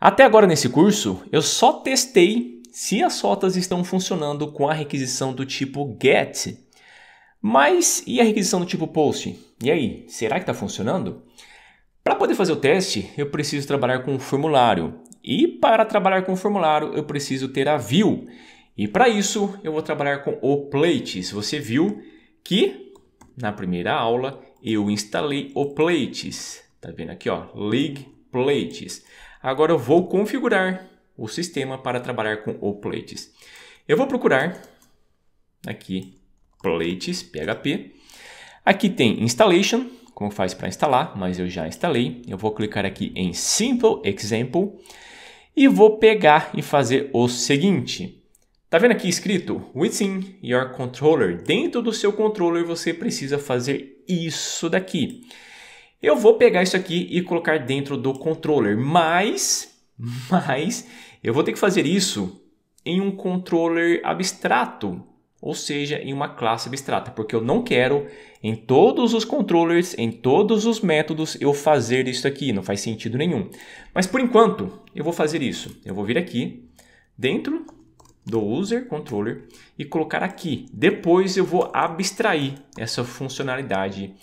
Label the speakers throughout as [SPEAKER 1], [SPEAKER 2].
[SPEAKER 1] Até agora nesse curso, eu só testei se as rotas estão funcionando com a requisição do tipo GET. Mas e a requisição do tipo POST? E aí, será que está funcionando? Para poder fazer o teste, eu preciso trabalhar com o formulário. E para trabalhar com o formulário, eu preciso ter a view. E para isso, eu vou trabalhar com o Plates. Você viu que na primeira aula eu instalei o Plates. Tá vendo aqui, ó, League Plates. Agora eu vou configurar o sistema para trabalhar com o plates. Eu vou procurar aqui plates PHP. Aqui tem installation, como faz para instalar, mas eu já instalei. Eu vou clicar aqui em simple example e vou pegar e fazer o seguinte. Tá vendo aqui escrito within your controller? Dentro do seu controller você precisa fazer isso daqui. Eu vou pegar isso aqui e colocar dentro do controller, mas, mas eu vou ter que fazer isso em um controller abstrato, ou seja, em uma classe abstrata, porque eu não quero em todos os controllers, em todos os métodos, eu fazer isso aqui, não faz sentido nenhum. Mas por enquanto, eu vou fazer isso. Eu vou vir aqui, dentro do user controller e colocar aqui. Depois eu vou abstrair essa funcionalidade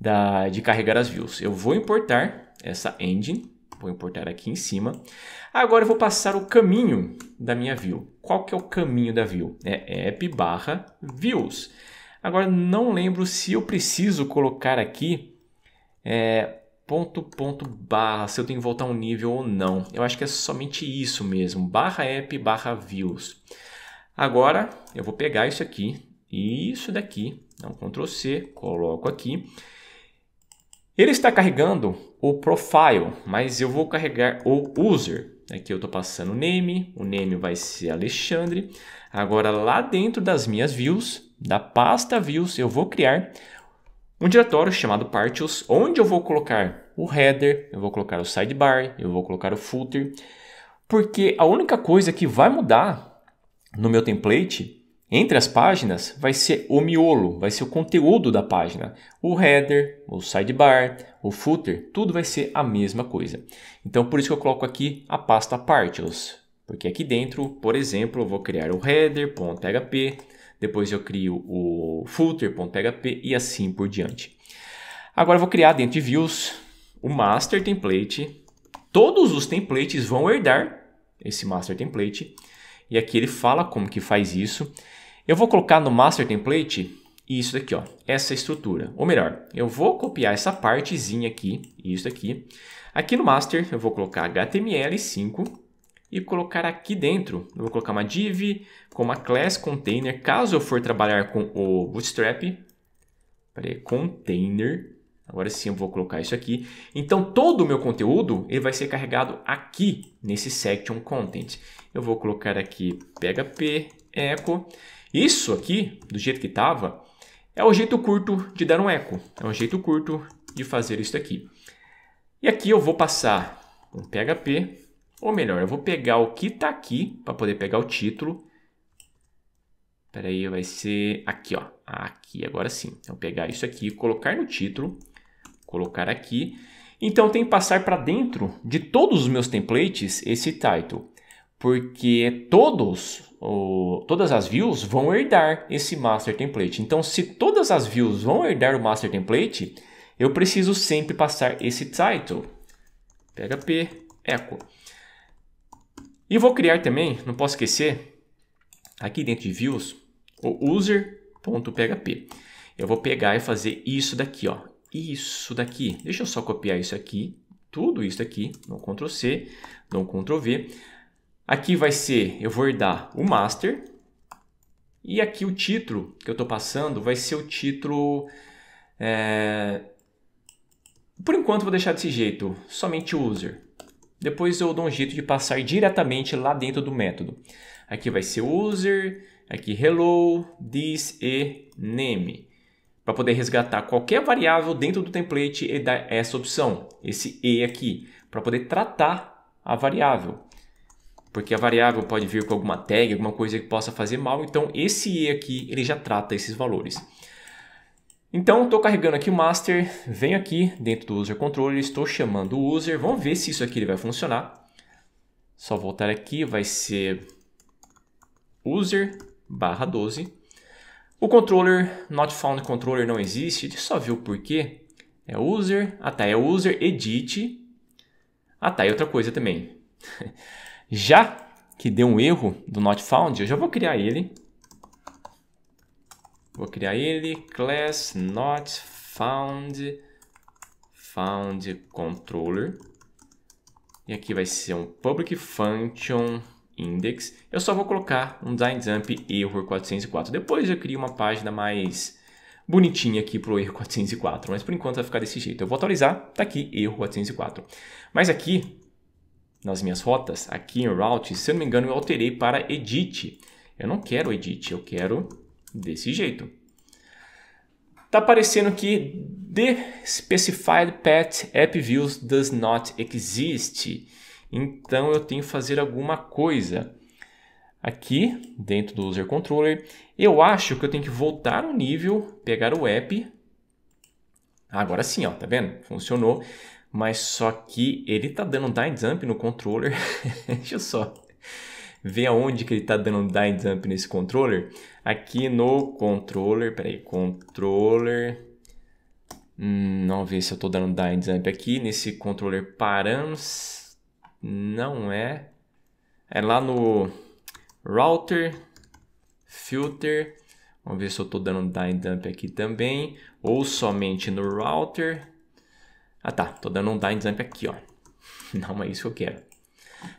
[SPEAKER 1] da, de carregar as views. Eu vou importar essa engine, vou importar aqui em cima. Agora eu vou passar o caminho da minha view. Qual que é o caminho da view? É app barra views. Agora não lembro se eu preciso colocar aqui é, ponto ponto barra, se eu tenho que voltar um nível ou não. Eu acho que é somente isso mesmo, barra app barra views. Agora eu vou pegar isso aqui, isso daqui, dá um Ctrl C, coloco aqui ele está carregando o profile, mas eu vou carregar o user. Aqui eu estou passando o name, o name vai ser Alexandre. Agora lá dentro das minhas views, da pasta views, eu vou criar um diretório chamado Partials, onde eu vou colocar o header, eu vou colocar o sidebar, eu vou colocar o footer, porque a única coisa que vai mudar no meu template entre as páginas vai ser o miolo, vai ser o conteúdo da página. O header, o sidebar, o footer, tudo vai ser a mesma coisa. Então por isso que eu coloco aqui a pasta Partials, porque aqui dentro, por exemplo, eu vou criar o header.php, depois eu crio o footer.php e assim por diante. Agora eu vou criar dentro de views o master template. Todos os templates vão herdar esse master template. E aqui ele fala como que faz isso. Eu vou colocar no master template isso daqui, ó, essa estrutura. Ou melhor, eu vou copiar essa partezinha aqui, isso daqui. Aqui no master eu vou colocar HTML5 e colocar aqui dentro. Eu vou colocar uma div com uma class container, caso eu for trabalhar com o Bootstrap. Peraí, container. Agora sim eu vou colocar isso aqui. Então todo o meu conteúdo ele vai ser carregado aqui nesse section content. Eu vou colocar aqui php echo isso aqui, do jeito que estava, é o jeito curto de dar um eco. É um jeito curto de fazer isso aqui. E aqui eu vou passar um PHP, ou melhor, eu vou pegar o que está aqui para poder pegar o título. Espera aí, vai ser aqui, ó. Aqui, agora sim. Então, eu pegar isso aqui, colocar no título, colocar aqui. Então, tem que passar para dentro de todos os meus templates esse title, porque todos o, todas as views vão herdar esse master template. Então, se todas as views vão herdar o master template, eu preciso sempre passar esse title, php echo. E vou criar também, não posso esquecer, aqui dentro de views, o user.php. Eu vou pegar e fazer isso daqui, ó. Isso daqui. Deixa eu só copiar isso aqui, tudo isso aqui, não Ctrl C, dou Ctrl V. Aqui vai ser, eu vou herdar o master. E aqui o título que eu estou passando vai ser o título... É... Por enquanto vou deixar desse jeito, somente user. Depois eu dou um jeito de passar diretamente lá dentro do método. Aqui vai ser user, aqui hello, this e name. Para poder resgatar qualquer variável dentro do template e dar essa opção, esse e aqui, para poder tratar a variável porque a variável pode vir com alguma tag, alguma coisa que possa fazer mal. Então, esse E aqui, ele já trata esses valores. Então, estou carregando aqui o master, venho aqui dentro do user controller, estou chamando o user. Vamos ver se isso aqui vai funcionar. Só voltar aqui, vai ser user barra 12. O controller, not found controller não existe, deixa eu só ver o porquê. É user, ah tá, é user edit. Ah tá, e é outra coisa também. Já que deu um erro do not found, eu já vou criar ele. Vou criar ele, class not found found controller. E aqui vai ser um public function index. Eu só vou colocar um dynamp error 404. Depois eu crio uma página mais bonitinha aqui para o erro 404, mas por enquanto vai ficar desse jeito. Eu vou atualizar, está aqui erro 404. Mas aqui nas minhas rotas, aqui em route, se eu não me engano, eu alterei para edit. Eu não quero edit, eu quero desse jeito. Tá aparecendo que the specified path app views does not exist. Então eu tenho que fazer alguma coisa. Aqui, dentro do user controller, eu acho que eu tenho que voltar o nível, pegar o app. Agora sim, ó, tá vendo? Funcionou mas só que ele tá dando die jump no controller. Deixa eu só ver aonde que ele tá dando die jump nesse controller. Aqui no controller, peraí, controller... Hum, vamos ver se eu tô dando die jump aqui. Nesse controller params... Não é... É lá no router, filter... Vamos ver se eu tô dando die dump aqui também, ou somente no router. Ah tá, tô dando um down aqui, ó. Não é isso que eu quero.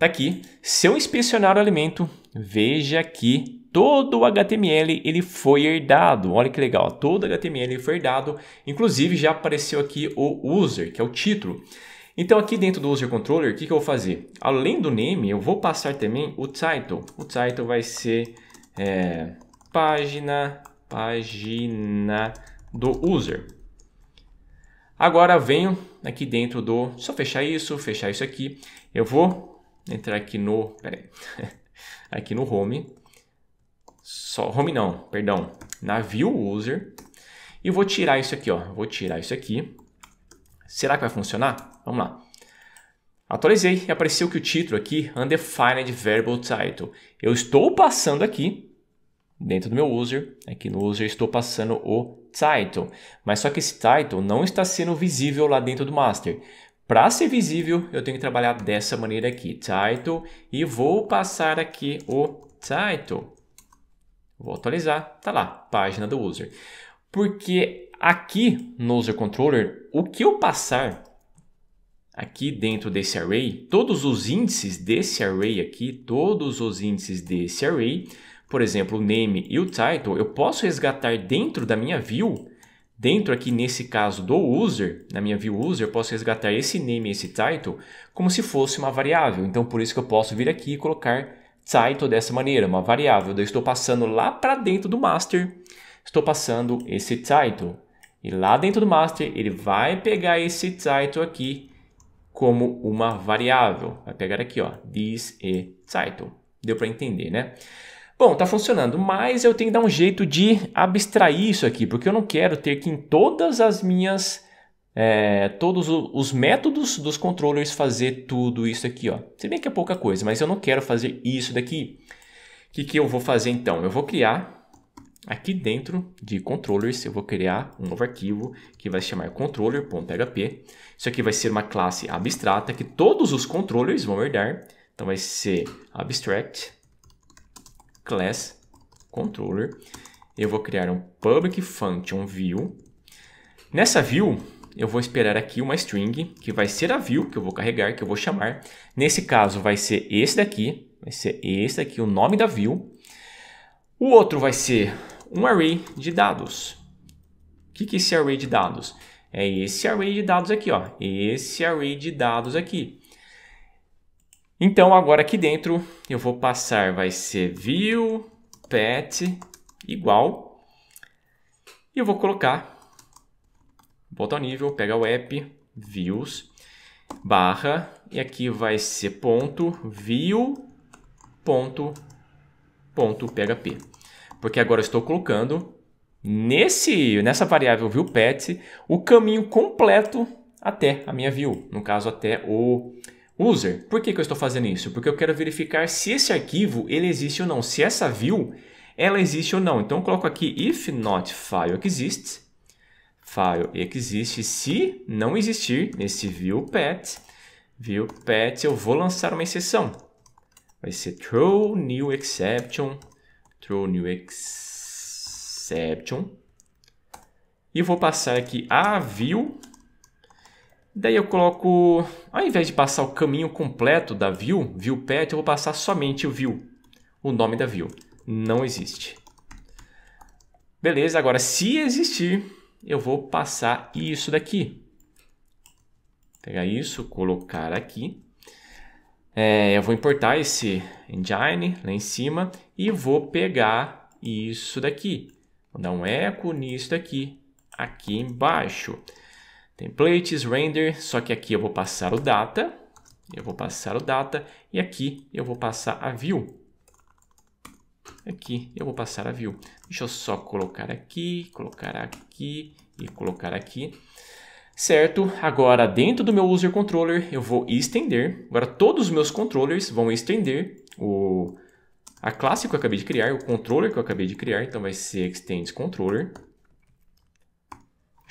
[SPEAKER 1] Tá aqui. Se eu inspecionar o alimento, veja que todo o HTML ele foi herdado. Olha que legal, todo o HTML foi herdado. Inclusive já apareceu aqui o user, que é o título. Então aqui dentro do user controller, o que, que eu vou fazer? Além do name, eu vou passar também o title. O title vai ser é, página, página do user. Agora venho aqui dentro do, só fechar isso, fechar isso aqui. Eu vou entrar aqui no, peraí, aqui no home, só home não, perdão, na view user e vou tirar isso aqui, ó. Vou tirar isso aqui. Será que vai funcionar? Vamos lá. Atualizei e apareceu que o título aqui, Undefined Variable Title. Eu estou passando aqui, dentro do meu user, aqui no user, estou passando o title, mas só que esse title não está sendo visível lá dentro do master. Para ser visível, eu tenho que trabalhar dessa maneira aqui, title, e vou passar aqui o title. Vou atualizar, tá lá, página do user. Porque aqui no user controller, o que eu passar aqui dentro desse array, todos os índices desse array aqui, todos os índices desse array por exemplo, o name e o title, eu posso resgatar dentro da minha view, dentro aqui nesse caso do user, na minha view user, eu posso resgatar esse name e esse title como se fosse uma variável. Então, por isso que eu posso vir aqui e colocar title dessa maneira, uma variável. Eu estou passando lá para dentro do master, estou passando esse title. E lá dentro do master, ele vai pegar esse title aqui como uma variável. Vai pegar aqui, ó, this e title. Deu para entender, né? Bom, está funcionando, mas eu tenho que dar um jeito de abstrair isso aqui, porque eu não quero ter que em todas as minhas, é, todos os métodos dos controllers fazer tudo isso aqui, ó. Se bem que é pouca coisa, mas eu não quero fazer isso daqui. O que, que eu vou fazer então? Eu vou criar aqui dentro de controllers, eu vou criar um novo arquivo que vai se chamar controller.php. Isso aqui vai ser uma classe abstrata que todos os controllers vão herdar. Então vai ser abstract class controller. Eu vou criar um public function view. Nessa view, eu vou esperar aqui uma string, que vai ser a view que eu vou carregar, que eu vou chamar. Nesse caso, vai ser esse daqui, vai ser esse daqui, o nome da view. O outro vai ser um array de dados. O que, que é esse array de dados? É esse array de dados aqui, ó. Esse array de dados aqui. Então agora aqui dentro eu vou passar, vai ser view pet igual e eu vou colocar botar o nível, pega o app views barra e aqui vai ser ponto view ponto ponto php porque agora eu estou colocando nesse nessa variável view pet o caminho completo até a minha view no caso até o User, por que, que eu estou fazendo isso? Porque eu quero verificar se esse arquivo ele existe ou não, se essa view ela existe ou não. Então eu coloco aqui if not file exists, file existe se não existir nesse view path, view path eu vou lançar uma exceção. Vai ser throw new exception, throw new exception e vou passar aqui a view Daí eu coloco, ao invés de passar o caminho completo da view, view pet, eu vou passar somente o view, o nome da view. Não existe. Beleza, agora se existir, eu vou passar isso daqui. Pegar isso, colocar aqui. É, eu vou importar esse engine lá em cima e vou pegar isso daqui. Vou dar um eco nisso daqui, aqui embaixo templates, render, só que aqui eu vou passar o data, eu vou passar o data e aqui eu vou passar a view. Aqui eu vou passar a view. Deixa eu só colocar aqui, colocar aqui e colocar aqui. Certo, agora dentro do meu user controller eu vou estender, agora todos os meus controllers vão estender o, a classe que eu acabei de criar, o controller que eu acabei de criar, então vai ser extends controller.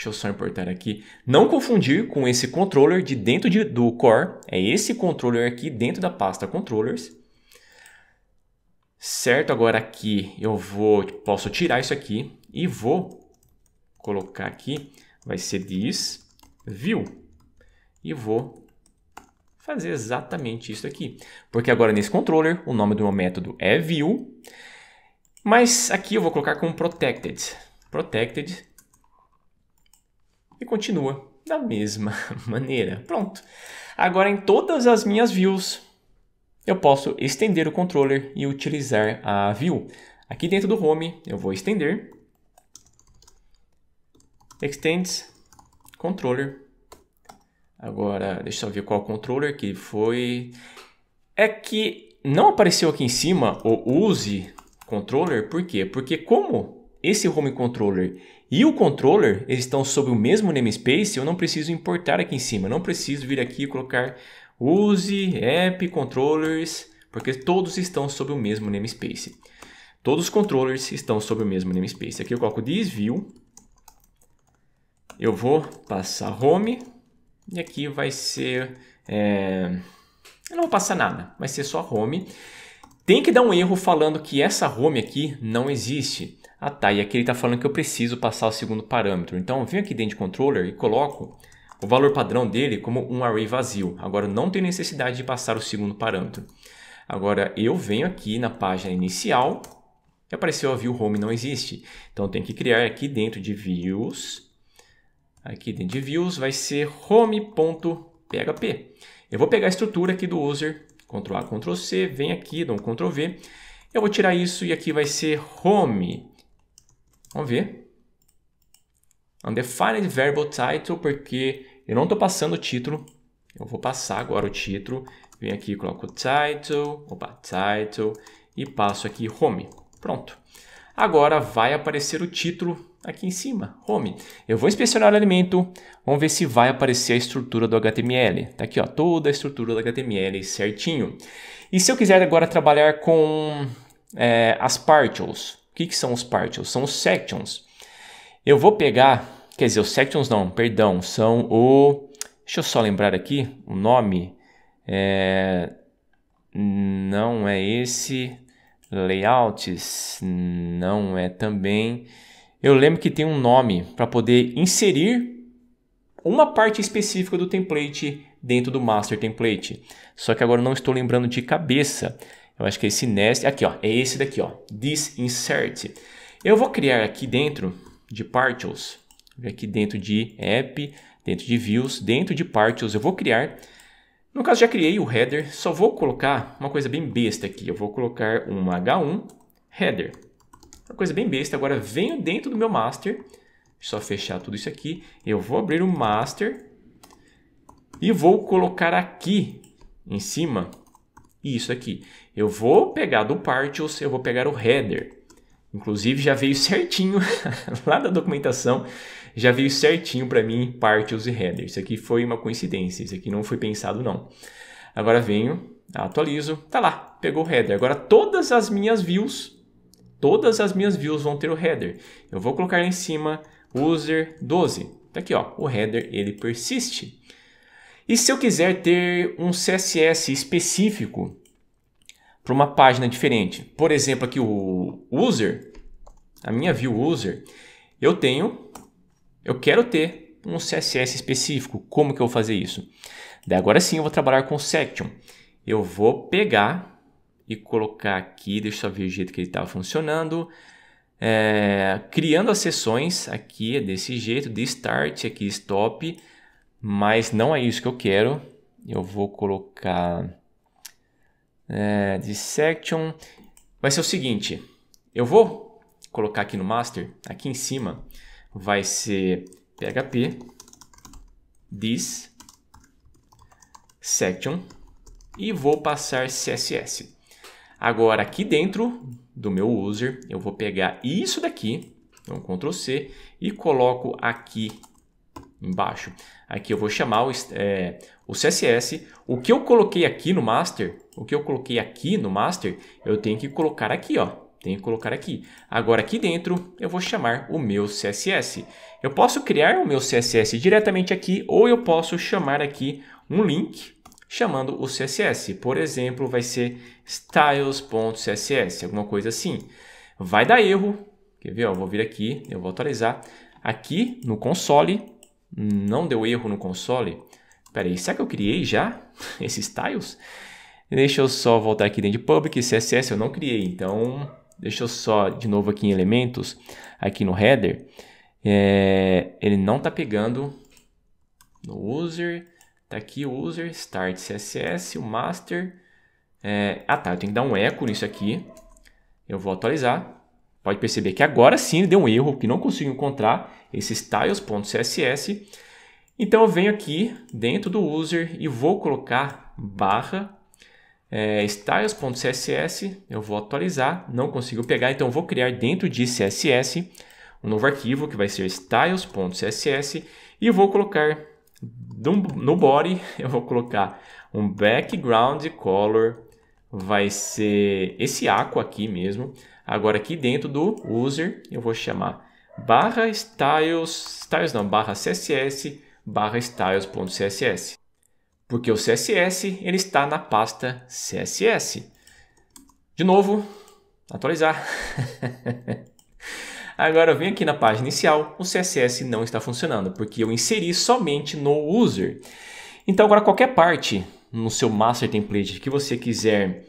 [SPEAKER 1] Deixa eu só importar aqui. Não confundir com esse controller de dentro de, do core. É esse controller aqui dentro da pasta controllers. Certo, agora aqui eu vou, posso tirar isso aqui e vou colocar aqui. Vai ser this view. E vou fazer exatamente isso aqui. Porque agora nesse controller o nome do meu método é view. Mas aqui eu vou colocar como protected. Protected e continua da mesma maneira. Pronto. Agora em todas as minhas views, eu posso estender o controller e utilizar a view. Aqui dentro do home, eu vou estender extends controller. Agora, deixa eu ver qual controller que foi. É que não apareceu aqui em cima o use controller, por quê? Porque como esse home controller e o controller, eles estão sob o mesmo namespace, eu não preciso importar aqui em cima, eu não preciso vir aqui e colocar use app controllers, porque todos estão sob o mesmo namespace. Todos os controllers estão sob o mesmo namespace. Aqui eu coloco desvio, eu vou passar home, e aqui vai ser, é... eu não vou passar nada, vai ser só home. Tem que dar um erro falando que essa home aqui não existe. Ah tá, e aqui ele está falando que eu preciso passar o segundo parâmetro. Então eu venho aqui dentro de controller e coloco o valor padrão dele como um array vazio. Agora não tem necessidade de passar o segundo parâmetro. Agora eu venho aqui na página inicial e apareceu a view home não existe. Então eu tenho que criar aqui dentro de views. Aqui dentro de views vai ser home.php. Eu vou pegar a estrutura aqui do user, Ctrl A, Ctrl C, vem aqui, dou um Ctrl V. Eu vou tirar isso e aqui vai ser home Vamos ver. Undefined Variable Title, porque eu não estou passando o título. Eu vou passar agora o título. Venho aqui, coloco o title, opa, title, e passo aqui home. Pronto. Agora vai aparecer o título aqui em cima, home. Eu vou inspecionar o elemento, vamos ver se vai aparecer a estrutura do HTML. Está aqui, ó, toda a estrutura do HTML certinho. E se eu quiser agora trabalhar com é, as partials, que, que são os partials? São os sections. Eu vou pegar, quer dizer, os sections não, perdão, são o... Deixa eu só lembrar aqui o nome. É, não é esse. Layouts não é também. Eu lembro que tem um nome para poder inserir uma parte específica do template dentro do master template. Só que agora não estou lembrando de cabeça. Eu acho que é esse nest, aqui ó, é esse daqui ó, this insert. Eu vou criar aqui dentro de partials, aqui dentro de app, dentro de views, dentro de partials, eu vou criar. No caso já criei o header, só vou colocar uma coisa bem besta aqui. Eu vou colocar um h1 header. Uma coisa bem besta. Agora venho dentro do meu master, só fechar tudo isso aqui. Eu vou abrir o master e vou colocar aqui em cima isso aqui. Eu vou pegar do Partials, eu vou pegar o header. Inclusive já veio certinho lá da documentação, já veio certinho para mim Partials e header. Isso aqui foi uma coincidência, isso aqui não foi pensado não. Agora venho, atualizo, tá lá, pegou o header. Agora todas as minhas views, todas as minhas views vão ter o header. Eu vou colocar em cima user 12. Tá aqui, ó, o header ele persiste. E se eu quiser ter um CSS específico para uma página diferente. Por exemplo, aqui o user, a minha view user, eu tenho, eu quero ter um CSS específico. Como que eu vou fazer isso? Daí agora sim eu vou trabalhar com section. Eu vou pegar e colocar aqui, deixa eu ver o jeito que ele estava funcionando. É, criando as sessões aqui é desse jeito, de start aqui, stop, mas não é isso que eu quero. Eu vou colocar é, dissection, vai ser o seguinte, eu vou colocar aqui no master, aqui em cima, vai ser php this section e vou passar CSS. Agora aqui dentro do meu user, eu vou pegar isso daqui, então Ctrl C e coloco aqui embaixo. Aqui eu vou chamar o, é, o CSS. O que eu coloquei aqui no master, o que eu coloquei aqui no master, eu tenho que colocar aqui, ó tenho que colocar aqui. Agora aqui dentro eu vou chamar o meu CSS. Eu posso criar o meu CSS diretamente aqui ou eu posso chamar aqui um link chamando o CSS. Por exemplo, vai ser styles.css, alguma coisa assim. Vai dar erro. Quer ver? Ó, eu vou vir aqui, eu vou atualizar. Aqui no console não deu erro no console. Pera aí, será que eu criei já esses tiles? Deixa eu só voltar aqui dentro de public, CSS eu não criei, então deixa eu só de novo aqui em elementos, aqui no header. É, ele não está pegando no user, tá aqui o user, start CSS, o master. É, ah tá, eu tenho que dar um eco nisso aqui, eu vou atualizar. Pode perceber que agora sim deu um erro, que não consigo encontrar esses styles.css. Então eu venho aqui dentro do user e vou colocar barra é, styles.css, eu vou atualizar, não consigo pegar, então vou criar dentro de CSS um novo arquivo que vai ser styles.css e vou colocar no, no body, eu vou colocar um background color, vai ser esse aqua aqui mesmo, Agora aqui dentro do user, eu vou chamar barra styles, styles não, barra css, barra styles.css. Porque o CSS, ele está na pasta CSS. De novo, atualizar. Agora eu venho aqui na página inicial, o CSS não está funcionando, porque eu inseri somente no user. Então agora qualquer parte no seu master template que você quiser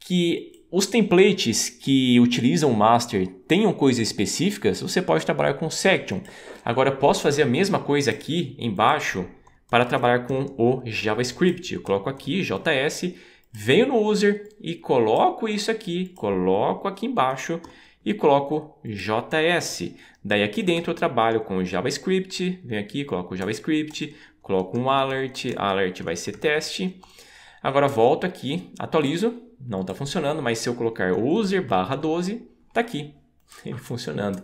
[SPEAKER 1] que os templates que utilizam o master tenham coisas específicas, você pode trabalhar com section. Agora, posso fazer a mesma coisa aqui embaixo para trabalhar com o JavaScript. Eu coloco aqui JS, venho no user e coloco isso aqui, coloco aqui embaixo e coloco JS. Daí aqui dentro eu trabalho com JavaScript, venho aqui, coloco JavaScript, coloco um alert, alert vai ser teste. Agora volto aqui, atualizo não está funcionando, mas se eu colocar user barra 12, está aqui, ele funcionando.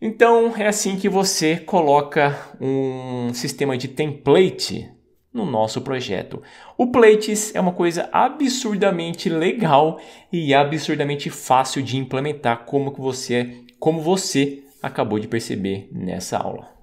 [SPEAKER 1] Então é assim que você coloca um sistema de template no nosso projeto. O Plates é uma coisa absurdamente legal e absurdamente fácil de implementar, como que você, como você acabou de perceber nessa aula.